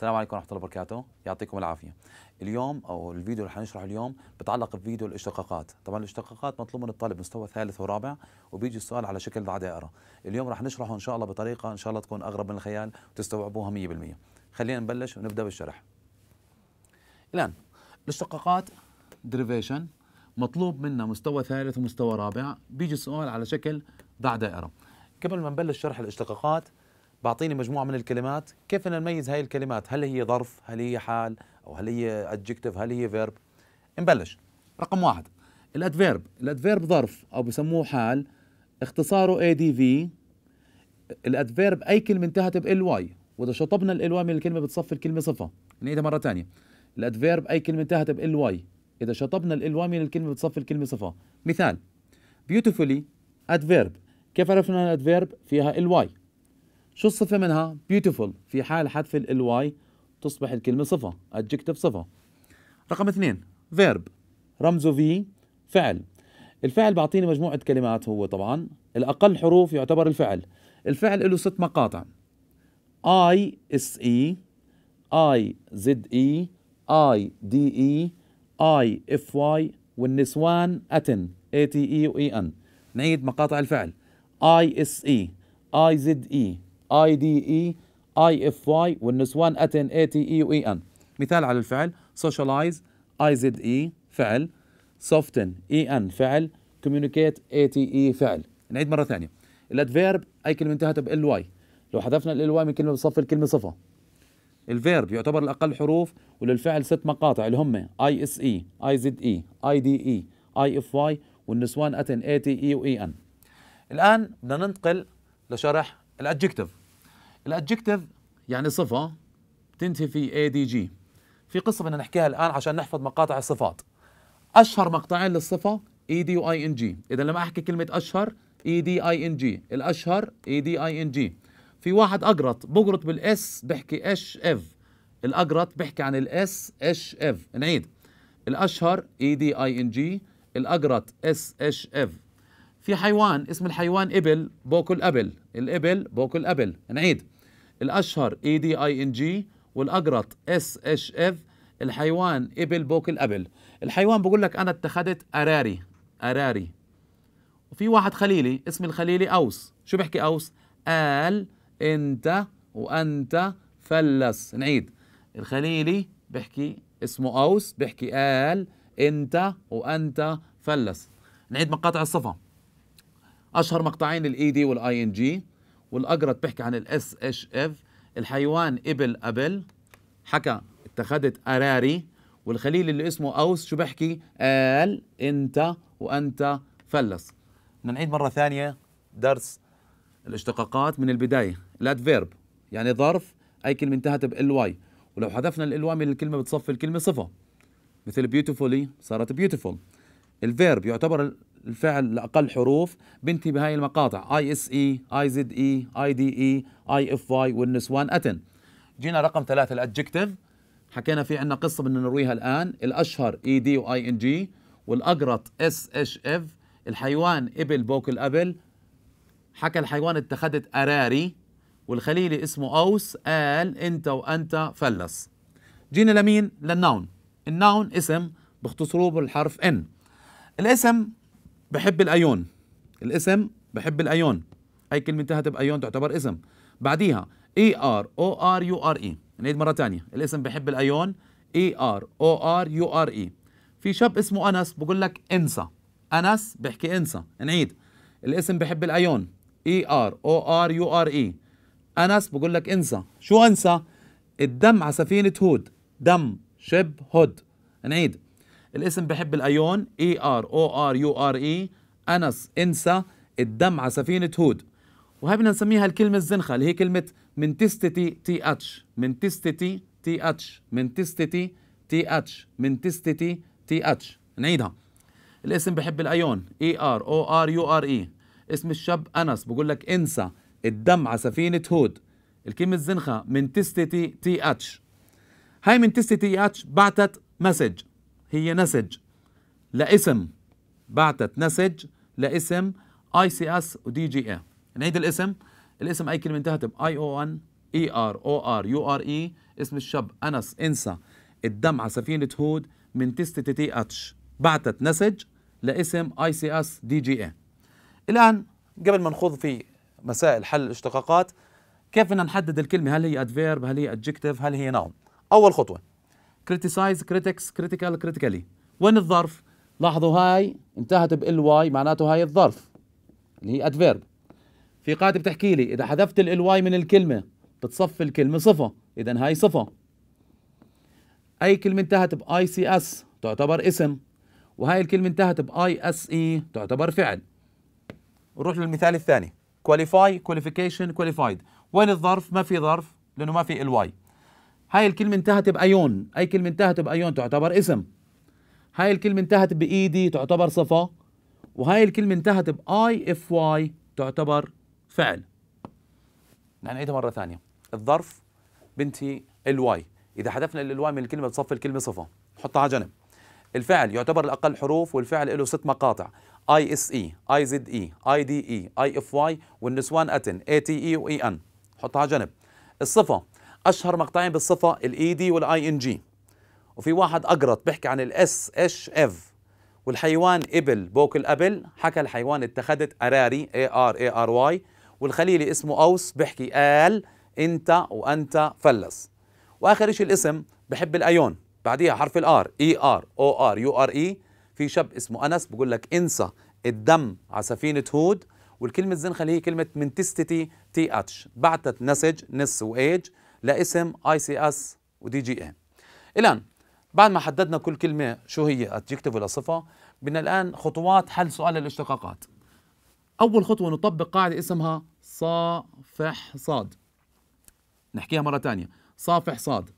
السلام عليكم ورحمة الله وبركاته، يعطيكم العافية. اليوم او الفيديو اللي حنشرحه اليوم بتعلق بفيديو الاشتقاقات، طبعا الاشتقاقات مطلوب من الطالب مستوى ثالث ورابع وبيجي السؤال على شكل دائرة. اليوم رح نشرحه ان شاء الله بطريقة ان شاء الله تكون اغرب من الخيال وتستوعبوها 100%. خلينا نبلش ونبدا بالشرح. الان الاشتقاقات ديريفيشن مطلوب منا مستوى ثالث ومستوى رابع، بيجي السؤال على شكل ضع دائرة. قبل ما نبلش شرح الاشتقاقات بعطيني مجموعه من الكلمات كيف بدنا نميز هاي الكلمات هل هي ظرف هل هي حال او هل هي ادجكتيف هل هي فيرب نبلش رقم واحد الادفيرب الادفيرب ظرف او بسموه حال اختصاره اي دي في الادفيرب اي كلمه انتهت بال واي واذا شطبنا ال واي من الكلمه بتصفي الكلمه صفه نعيدها مره ثانيه الادفيرب اي كلمه انتهت بال واي اذا شطبنا ال واي من الكلمه بتصفي الكلمه صفه مثال beautifully adverb كيف عرفنا الادفيرب فيها ال واي شو الصفة منها؟ beautiful في حال حذف الواي تصبح الكلمة صفة adjective صفة رقم اثنين verb رمزه في فعل الفعل بعطيني مجموعة كلمات هو طبعا الأقل حروف يعتبر الفعل الفعل له ست مقاطع I S E I Z E I D E I F Y والنسوان أتن A T E و E N نعيد مقاطع الفعل I S E I Z E اي دي اي اي اف واي والنسوان اتن اي تي اي واي ان مثال على الفعل socialize اي زد اي فعل soften اي e ان فعل communicate اي تي اي فعل نعيد مره ثانيه الادفيرب اي كلمه انتهت بال واي لو حذفنا ال واي من كلمه بصف الكلمه صفه الفيرب يعتبر الاقل حروف وللفعل ست مقاطع اللي هم اي اس اي اي زد اي اي دي اي اي اف واي والنسوان اتن اي تي اي واي ان الان بدنا ننتقل لشرح الادجكتيف الادجكتيف يعني صفه بتنتهي في اي دي جي في قصه بدنا نحكيها الان عشان نحفظ مقاطع الصفات اشهر مقطعين للصفه اي دي واي ان جي اذا لما احكي كلمه اشهر اي دي اي ان جي الاشهر اي دي اي ان جي في واحد اقرط بقرط بالاس بحكي اش اف الاقرط بحكي عن الاس اش اف نعيد الاشهر اي دي اي ان جي الاقرط اس اش اف في حيوان اسم الحيوان ابل بوكل ابل الابل بوكل ابل نعيد الاشهر اي دي اي ان جي والاقرط اس اتش اف الحيوان ابل بوكل ابل الحيوان بقول لك انا اتخذت اراري اراري وفي واحد خليلي اسم الخليلي اوس شو بحكي اوس قال انت وانت فلس نعيد الخليلي بحكي اسمه اوس بحكي قال انت وانت فلس نعيد مقاطع الصفه اشهر مقطعين الاي دي e والاي ان جي والاقرط بيحكي عن الاس اتش اف الحيوان ابل ابل حكى اتخذت اراري والخليل اللي اسمه اوس شو بحكي قال انت وانت فلس بدنا نعيد مره ثانيه درس الاشتقاقات من البدايه الادفيرب يعني ظرف اي كلمه انتهت بال واي ولو حذفنا ال واي من الكلمه بتصفي الكلمه صفه مثل بيوتيفولي صارت بيوتيفول الفيرب يعتبر الفعل لاقل حروف بنتهي بهاي المقاطع اي اس اي e, اي زد اي e, اي دي اي e, اي اف واي والنسوان اتن جينا رقم ثلاثة الادجكتيف حكينا في عندنا قصه بدنا نرويها الان الاشهر اي دي واي ان جي والاقرط اس اش اف الحيوان ابل بوكل ابل حكى الحيوان اتخذت اراري والخليلي اسمه اوس قال انت وانت فلس جينا لمين للنون الناون اسم بيختصروه بالحرف ان الاسم بحب الايون الاسم بحب الايون اي كلمه انتهت بايون تعتبر اسم بعديها اي ار او ار يو ار اي نعيد مره ثانيه الاسم بحب الايون اي ار او ار يو ار اي في شاب اسمه انس بقول لك انسى انس بحكي انسى نعيد الاسم بحب الايون اي ار او ار يو ار اي انس بقول لك انسى شو انسى الدم على سفينه هود دم شب هود نعيد الاسم بحب الايون اي ار او ار يو ار اي انس انسى الدم على سفينه هود وهي بدنا نسميها الكلمه الزنخه اللي هي كلمه منتستتي تي اتش منتستتي تي اتش منتستتي تي اتش منتستتي تي اتش نعيدها الاسم بحب الايون اي ار او ار يو ار اي اسم الشاب انس بقول لك انسى الدم على سفينه هود الكلمه الزنخه منتستتي تي اتش هاي منتستتي تي اتش بعتت مسج هي نسج لاسم بعتت نسج لاسم اي سي اس ودي جي اي نعيد الاسم الاسم اي كلمه انتهت ب اي او ان اي ار او ار يو ار اي اسم الشاب انس انسى الدم على سفينه هود من تيست تي تي اتش بعتت نسج لاسم اي سي اس دي جي اي الان قبل ما نخوض في مسائل حل الاشتقاقات كيف بدنا نحدد الكلمه هل هي ادفيرب هل هي ادجكتيف هل هي نوم اول خطوه كريتيسايز كريتكس كريتيكال كريتيكالي وين الظرف لاحظوا هاي انتهت بال واي معناته هاي الظرف اللي هي ادفيرب في قاعده بتحكي لي اذا حذفت ال واي من الكلمه بتصفي الكلمه صفه اذا هاي صفه اي كلمه انتهت باي سي اس تعتبر اسم وهاي الكلمه انتهت باي اس اي تعتبر فعل نروح للمثال الثاني كواليفاي كواليفيكيشن كواليفايد وين الظرف ما في ظرف لانه ما في الواي هاي الكلمة انتهت بأيون أي كلمة انتهت بأيون تعتبر اسم هاي الكلمة انتهت بإيدي تعتبر صفة وهاي الكلمة انتهت بآي إف واي تعتبر فعل نعيدها مرة ثانية الظرف بنتي الواي إذا حذفنا الواي من الكلمة بتصفي الكلمة صفة نحطها على جنب الفعل يعتبر الأقل حروف والفعل له ست مقاطع اي اس اي اي زد اي اي دي اي اي اف واي والنسوان اتن اي تي اي واي ان حطها على جنب الصفه اشهر مقطعين بالصفه الاي دي e والاي ان جي وفي واحد اقرط بيحكي عن الاس اش اف والحيوان ابل بوك الابل حكى الحيوان اتخذت اراري اي ار اي ار واي والخليلي اسمه اوس بيحكي ال انت وانت فلس واخر شيء الاسم بحب الايون بعديها حرف الار اي ار او ار يو ار اي في شاب اسمه انس بقول لك انسى الدم على سفينه هود والكلمه الزنخه اللي هي كلمه منتستي تي اتش بعتت نسج نس وايج لاسم اي سي اس ودي جي ام الان بعد ما حددنا كل كلمه شو هي ادجكتيف ولا صفه بدنا الان خطوات حل سؤال الاشتقاقات اول خطوه نطبق قاعده اسمها صافح صاد نحكيها مره ثانيه صافح صاد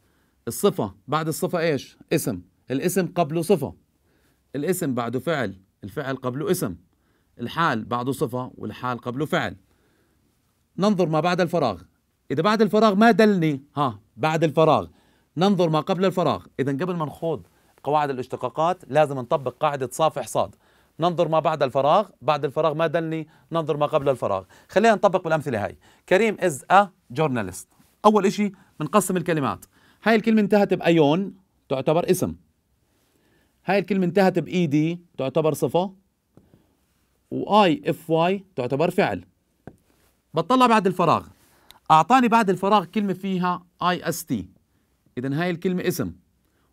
الصفه بعد الصفه ايش اسم الاسم قبله صفه الاسم بعده فعل الفعل قبله اسم الحال بعده صفه والحال قبله فعل ننظر ما بعد الفراغ إذا بعد الفراغ ما دلني ها بعد الفراغ ننظر ما قبل الفراغ إذا قبل ما نخوض قواعد الاشتقاقات لازم نطبق قاعدة صافح صاد ننظر ما بعد الفراغ بعد الفراغ ما دلني ننظر ما قبل الفراغ خلينا نطبق بالأمثلة هاي كريم is a journalist أول إشي بنقسم الكلمات هاي الكلمة انتهت بأيون تعتبر اسم هاي الكلمة انتهت بإيدي تعتبر صفة واي اف واي تعتبر فعل بطلع بعد الفراغ اعطاني بعد الفراغ كلمه فيها اي اس تي اذا هاي الكلمه اسم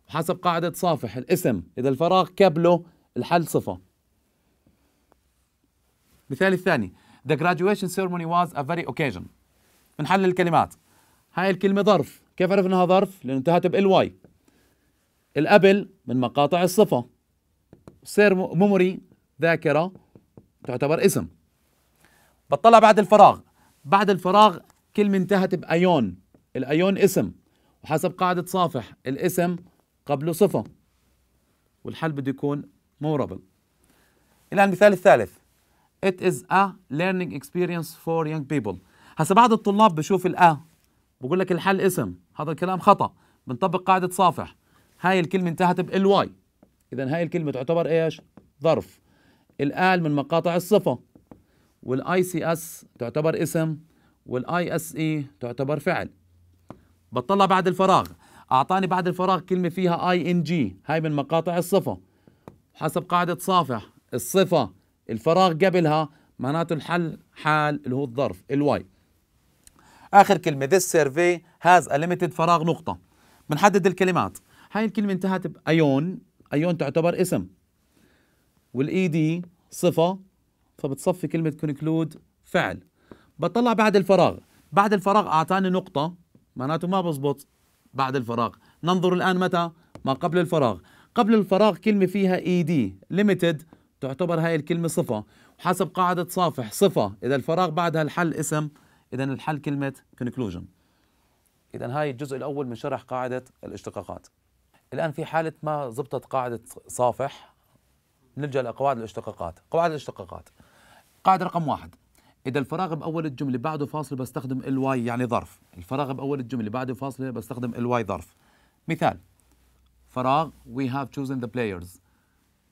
وحسب قاعده صافح الاسم اذا الفراغ كبله الحل صفه مثال الثاني The graduation ceremony was a very occasion بنحلل الكلمات هاي الكلمة ظرف كيف عرف انها ظرف؟ لأن انتهت بـ الواي الأبل من مقاطع الصفة سير ميموري ذاكرة تعتبر اسم بطلع بعد الفراغ بعد الفراغ كلمة انتهت بأيون الأيون اسم وحسب قاعدة صافح الاسم قبله صفة والحل بده يكون مورابل الآن المثال الثالث It is a learning experience for young people هسا بعض الطلاب بشوف الأ بقول لك الحل اسم هذا الكلام خطأ بنطبق قاعدة صافح هاي الكلمة انتهت بالواي إذا هاي الكلمة تعتبر إيش؟ ظرف الآل من مقاطع الصفة والاي سي اس تعتبر اسم والاي اس اي تعتبر فعل بطلع بعد الفراغ اعطاني بعد الفراغ كلمه فيها اي ان جي هاي من مقاطع الصفه حسب قاعده صافح الصفه الفراغ قبلها معناته الحل حال اللي هو الظرف الواي اخر كلمه this survey has a limited فراغ نقطه بنحدد الكلمات هاي الكلمه انتهت بايون ايون تعتبر اسم والاي دي e صفه فبتصفي كلمه كونكلود فعل بطلع بعد الفراغ بعد الفراغ أعطاني نقطة معناته ما بزبط بعد الفراغ ننظر الآن متى ما قبل الفراغ قبل الفراغ كلمة فيها اي دي ليميتد تعتبر هاي الكلمة صفة وحسب قاعدة صافح صفة إذا الفراغ بعدها الحل اسم إذا الحل كلمة كونكلوجن إذا هاي الجزء الأول من شرح قاعدة الاشتقاقات الآن في حالة ما زبطت قاعدة صافح نلجأ لقواعد الاشتقاقات قواعد الاشتقاقات قاعدة رقم واحد اذا الفراغ باول الجمله بعده فاصله بستخدم الواي يعني ظرف الفراغ باول الجمله بعده فاصله بستخدم الواي ظرف مثال فراغ we have chosen the players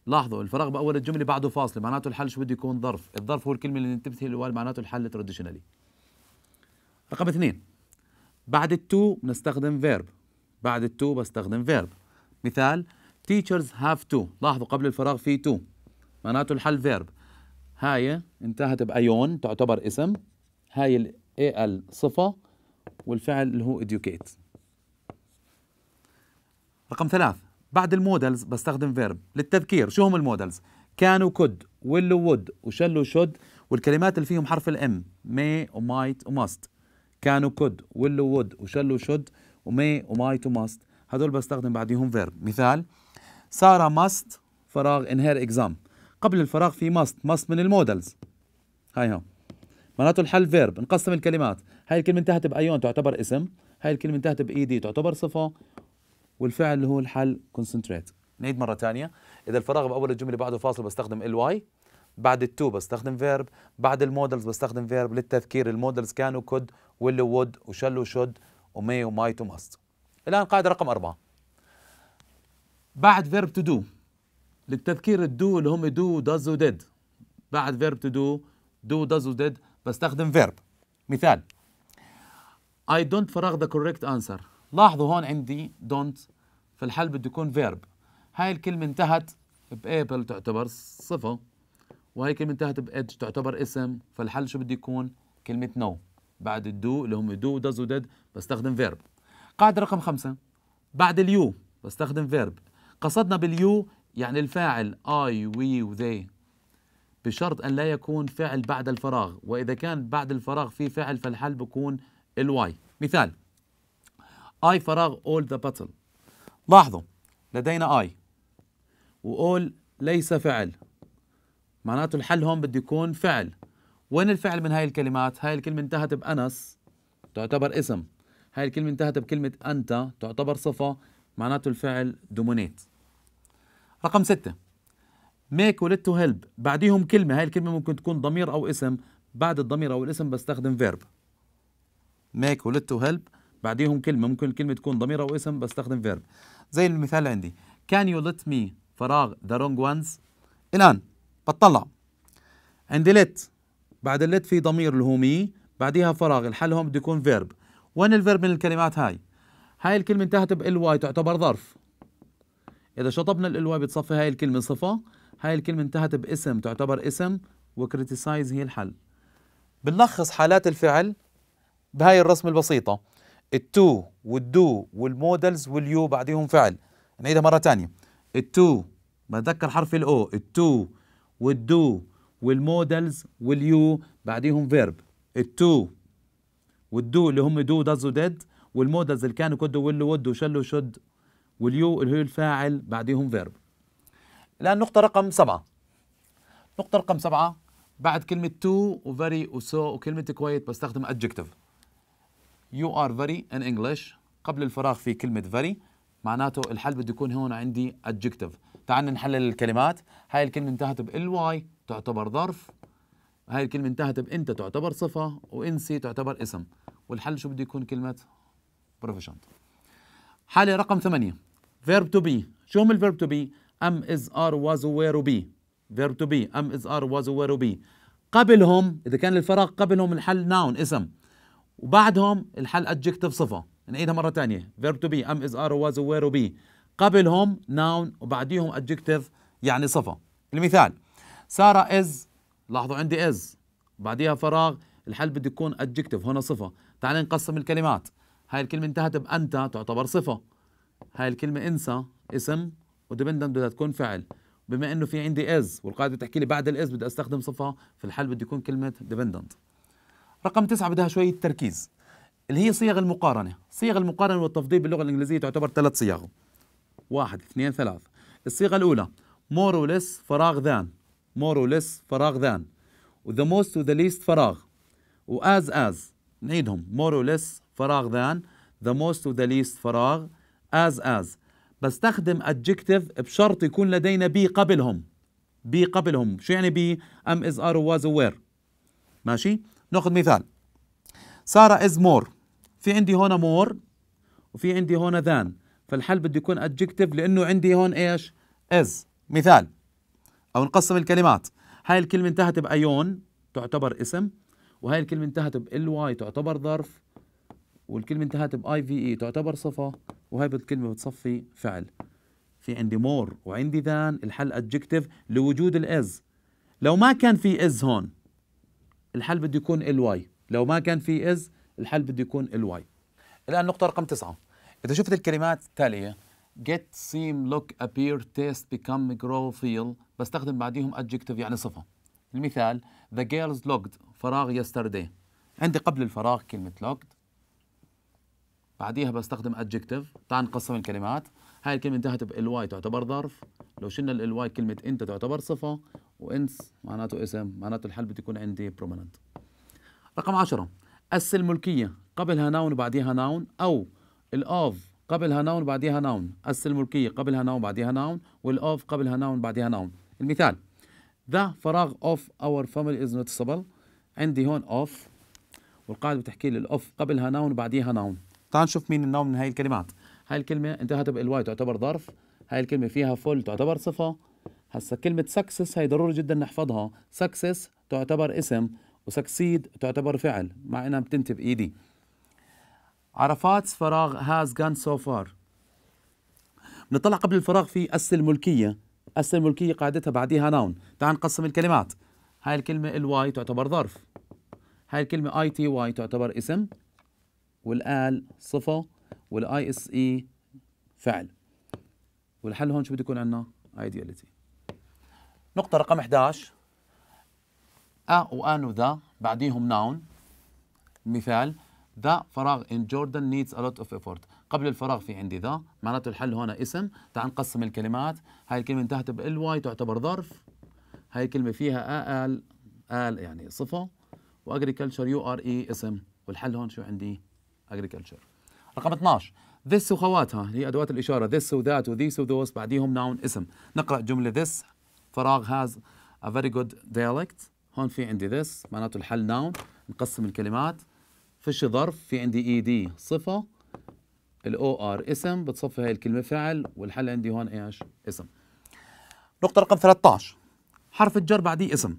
لاحظوا الفراغ باول الجمله بعده فاصله معناته الحل شو بده يكون ظرف الظرف هو الكلمه اللي بتمثل الواي معناته الحل تراديشنالي رقم اثنين بعد التو بنستخدم فيرب بعد التو بستخدم فيرب مثال teachers have to لاحظوا قبل الفراغ في تو معناته الحل فيرب هاي انتهت بايون تعتبر اسم هاي ال ال صفة والفعل اللي هو ايديوكيت رقم ثلاث بعد المودلز بستخدم فيرب للتذكير شو هم المودلز كانوا كود ولو وود وشل وشد والكلمات اللي فيهم حرف الام مي ومايت وماست كانوا كود ولو وود وشل وشد ومي ومايت وماست هذول بستخدم بعديهم فيرب مثال سارة ماست فراغ انهير اكزام قبل الفراغ في ماست ماست من المودلز هاي هون معناته الحل فيرب نقسم الكلمات هاي الكلمة انتهت بأيون تعتبر اسم هاي الكلمة انتهت بإي دي تعتبر صفة والفعل اللي هو الحل كونسنتريت نعيد مرة ثانية إذا الفراغ بأول الجملة بعده فاصل بستخدم ال واي بعد التو بستخدم فيرب بعد المودلز بستخدم فيرب للتذكير المودلز كانوا كود ويل وود وشل وشد ومي وماي تو ماست الآن قاعدة رقم أربعة بعد فيرب تو دو للتذكير الدو اللي هم دو داز وديد بعد فيرب تو دو دو داز وديد بستخدم فيرب مثال I don't فراغ the correct answer لاحظوا هون عندي don't في الحل بده يكون فيرب هاي الكلمة انتهت بابل تعتبر صفة وهي الكلمة انتهت بإدج تعتبر اسم فالحل شو بده يكون كلمة no بعد الدو اللي هم دو داز وديد بستخدم فيرب قاعدة رقم خمسة بعد اليو بستخدم فيرب قصدنا باليو يعني الفاعل I, we, they بشرط ان لا يكون فعل بعد الفراغ واذا كان بعد الفراغ في فعل فالحل بكون الواي مثال I فراغ all the battle لاحظوا لدينا و all ليس فعل معناته الحل هون بده يكون فعل وين الفعل من هاي الكلمات هاي الكلمه انتهت بانس تعتبر اسم هاي الكلمه انتهت بكلمه انت تعتبر صفه معناته الفعل دومينيت رقم ستة ميك وليت تو هيلب بعديهم كلمة هاي الكلمة ممكن تكون ضمير أو اسم بعد الضمير أو الاسم بستخدم فيرب ميك وليت تو هيلب بعديهم كلمة ممكن الكلمة تكون ضمير أو اسم بستخدم فيرب زي المثال اللي عندي can you let me فراغ the wrong ones الآن بطلع عندي let بعد let في ضمير اللي هو مي بعديها فراغ الحل هون بده يكون فيرب وين الفيرب من الكلمات هاي هاي الكلمة انتهت بالواي تعتبر ظرف اذا شطبنا الالواء بتصفي هاي الكلمه صفه هاي الكلمه انتهت باسم تعتبر اسم وكريتيسايز هي الحل بنلخص حالات الفعل بهاي الرسمه البسيطه التو والدو والمودلز واليو بعديهم فعل نعيدها مره ثانيه التو بتذكر حرف الاو التو والدو والمودلز واليو بعديهم فيرب التو والدو اللي هم دو داز وديد والمودلز اللي كانوا كدوا ولو ودوا وشلوا شد واليو اللي هو الفاعل بعديهم فيرب الآن نقطة رقم سبعة نقطة رقم سبعة بعد كلمة تو وفيري وسو وكلمة كويت بستخدم adjective يو ار فيري ان انجلش قبل الفراغ في كلمة فري معناته الحل بده يكون هون عندي adjective تعال نحلل الكلمات هاي الكلمة انتهت بالواي تعتبر ظرف هاي الكلمة انتهت بانت تعتبر صفة وانسي تعتبر اسم والحل شو بده يكون كلمة بروفيشنت حالة رقم ثمانية فيرب تو بي شو هم الفيرب تو بي ام از ار واز وير بي فيرب تو بي ام از ار واز وير بي قبلهم اذا كان الفراغ قبلهم الحل ناون اسم وبعدهم الحل ادجكتيف صفه نعيدها مره ثانيه فيرب تو بي ام از ار واز وير بي قبلهم ناون وبعديهم ادجكتيف يعني صفه المثال ساره از لاحظوا عندي از بعديها فراغ الحل بده يكون ادجكتيف هنا صفه تعال نقسم الكلمات هاي الكلمه انتهت بانت تعتبر صفه هاي الكلمه انسى اسم وديبندنت بدها تكون فعل بما انه في عندي از والقاعده بتحكي لي بعد الاز بدي استخدم صفه في الحل بده يكون كلمه ديبندنت رقم تسعة بدها شويه تركيز اللي هي صيغ المقارنه صيغ المقارنه والتفضيل باللغه الانجليزيه تعتبر ثلاث صيغ واحد اثنين ثلاث الصيغه الاولى more or less فراغ ذان more or less فراغ ذان وذا موست وذا ليست فراغ واز از نعيدهم more or less فراغ ذان the most the least فراغ as as بستخدم adjective بشرط يكون لدينا بي قبلهم بي قبلهم شو يعني بي ام از ار واز وير ماشي ناخذ مثال سارة از مور في عندي هون مور وفي عندي هون ذان فالحل بده يكون adjective لانه عندي هون ايش از مثال او نقسم الكلمات هاي الكلمة انتهت بايون تعتبر اسم وهاي الكلمة انتهت بالواي تعتبر ظرف والكلمة انتهت باي في اي تعتبر صفة وهي بالكلمة بتصفي فعل في عندي مور وعندي ذان الحل adjective لوجود الاز لو ما كان في از هون الحل بده يكون ال واي لو ما كان في از الحل بده يكون ال واي الان نقطة رقم تسعة اذا شفت الكلمات التالية get seem look appear taste become grow feel بستخدم بعديهم adjective يعني صفة المثال the girls looked فراغ yesterday عندي قبل الفراغ كلمة looked بعديها بستخدم adjective تعال نقسم الكلمات هاي الكلمة انتهت بالواي تعتبر ظرف لو شلنا ال كلمة انت تعتبر صفة وانس معناته اسم معناته الحل بده يكون عندي برومننت رقم 10 اس الملكية قبلها ناون وبعديها ناون او الاوف قبلها ناون وبعديها ناون اس الملكية قبلها ناون وبعديها ناون والاوف قبلها ناون وبعديها ناون المثال ذا فراغ اوف اور family از نوتسبل عندي هون اوف والقاعدة بتحكي لي الاوف قبلها ناون وبعديها ناون تعال نشوف مين النوع من هاي الكلمات هاي الكلمة انتهت بالواي تعتبر ظرف هاي الكلمة فيها فل تعتبر صفة هسا كلمة سكسس هي ضروري جدا نحفظها سكسس تعتبر اسم وسكسيد تعتبر فعل مع انها بتنتهي بايدي e عرفات فراغ هاز جان سو فار بنطلع قبل الفراغ في أس الملكية أس الملكية قاعدتها بعديها ناون تعال نقسم الكلمات هاي الكلمة الواي تعتبر ظرف هاي الكلمة اي تي واي تعتبر اسم والال صفه والاي اس اي فعل والحل هون شو بده يكون عندنا ايدياليتي نقطه رقم 11 ا وان وذا بعديهم ناون مثال ذا فراغ ان جوردن نيدز ا لوت اوف ايفورت قبل الفراغ في عندي ذا معناته الحل هون اسم تعال نقسم الكلمات هاي الكلمه انتهت بال واي تعتبر ظرف هاي الكلمه فيها ال ال يعني صفه واجريكلتشر يو ار اي اسم والحل هون شو عندي agriculture رقم 12 this وخواتها هي ادوات الاشاره this وذات وذيس وذوس بعديهم ناون اسم نقرا جمله this فراغ has a very good dialect هون في عندي this معناته الحل ناون نقسم الكلمات فيش ظرف في عندي اي دي صفه الاو ار اسم بتصفي هاي الكلمه فعل والحل عندي هون ايش اسم نقطه رقم 13 حرف الجر بعديه اسم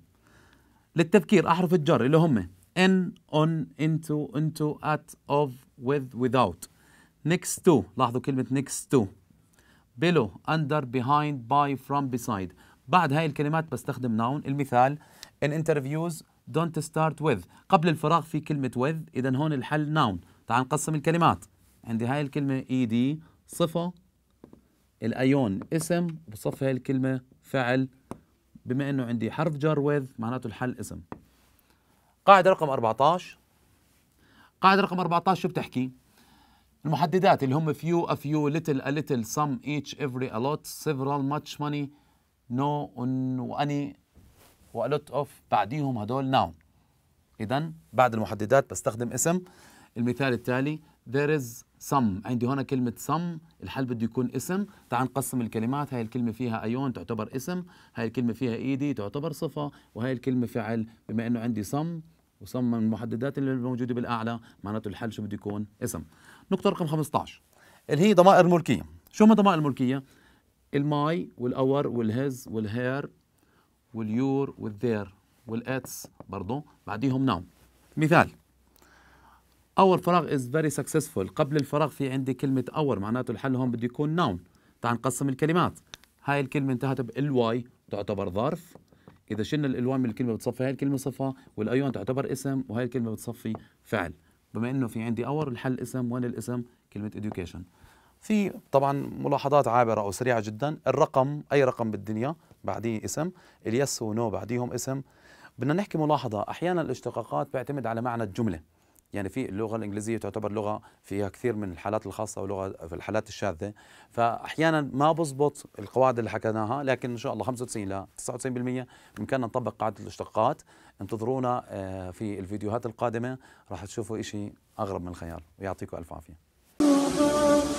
للتذكير احرف الجر اللي هم in on into into at of with without next to لاحظوا كلمة next to below under behind by from beside بعد هاي الكلمات بستخدم noun المثال in interviews don't start with قبل الفراغ في كلمة with إذا هون الحل noun تعال نقسم الكلمات عندي هاي الكلمة ed صفة الايون اسم بصف هاي الكلمة فعل بما انه عندي حرف جر with معناته الحل اسم قاعدة رقم 14 قاعدة رقم 14 شو بتحكي؟ المحددات اللي هم few, a few, little, a little, some, each, every, a lot, several, much money, no, واني و a lot of بعديهم هدول noun. إذا بعد المحددات بستخدم اسم المثال التالي there is some عندي هنا كلمة some الحل بده يكون اسم تعال نقسم الكلمات هاي الكلمة فيها أيون تعتبر اسم هاي الكلمة فيها إيدي تعتبر صفة وهاي الكلمة فعل بما أنه عندي some وصمم المحددات اللي موجوده بالاعلى معناته الحل شو بده يكون اسم نقطه رقم 15 اللي هي ضمائر ملكيه شو هم ضمائر الملكيه الماي والاور والهز والهير واليور والذير والاتس برضه بعديهم ناو مثال اور فراغ از فيري سكسسفول قبل الفراغ في عندي كلمه اور معناته الحل هون بده يكون ناون تعال نقسم الكلمات هاي الكلمه انتهت بالواي تعتبر ظرف اذا شلنا الالوان من الكلمه بتصفي هاي الكلمه صفه والايون تعتبر اسم وهي الكلمه بتصفي فعل بما انه في عندي اور الحل اسم وين الاسم كلمه education في طبعا ملاحظات عابره او سريعه جدا الرقم اي رقم بالدنيا بعديه اسم اليس ونو بعديهم اسم بدنا نحكي ملاحظه احيانا الاشتقاقات بيعتمد على معنى الجمله يعني في اللغه الانجليزيه تعتبر لغه فيها كثير من الحالات الخاصه ولغه في الحالات الشاذه فاحيانا ما بزبط القواعد اللي حكيناها لكن ان شاء الله 95 ل 99% بامكاننا نطبق قاعده الاشتقاقات انتظرونا آه، في الفيديوهات القادمه راح تشوفوا شيء اغرب من الخيال ويعطيكم الف عافيه